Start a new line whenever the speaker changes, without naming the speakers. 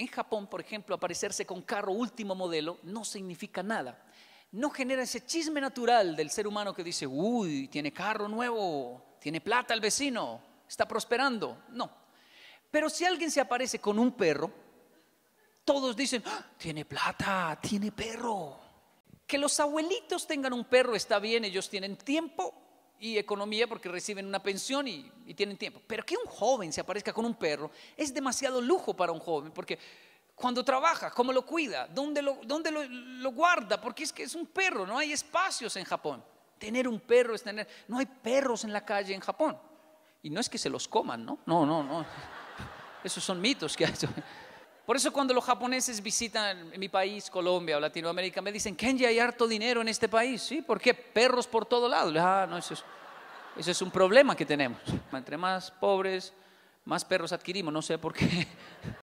En Japón, por ejemplo, aparecerse con carro último modelo no significa nada. No genera ese chisme natural del ser humano que dice, uy, tiene carro nuevo, tiene plata el vecino, está prosperando. No. Pero si alguien se aparece con un perro, todos dicen, ah, tiene plata, tiene perro. Que los abuelitos tengan un perro está bien, ellos tienen tiempo y economía porque reciben una pensión y, tienen tiempo. Pero que un joven se aparezca con un perro es demasiado lujo para un joven, porque cuando trabaja, ¿cómo lo cuida? ¿Dónde dónde lo, lo guarda? Porque es que es un perro, no hay espacios en Japón. Tener un perro es tener... No hay perros en la calle en Japón. Y no es que se los coman, ¿no? No, no, no. Esos son mitos que hay. Por eso cuando los japoneses visitan mi país, Colombia o Latinoamérica, me dicen, Kenji, hay harto dinero en este país. ¿Sí? ¿Por qué? Perros por todo lado. Ah, no, eso es un problema que tenemos. Entre más pobres, más perros adquirimos. No sé por qué.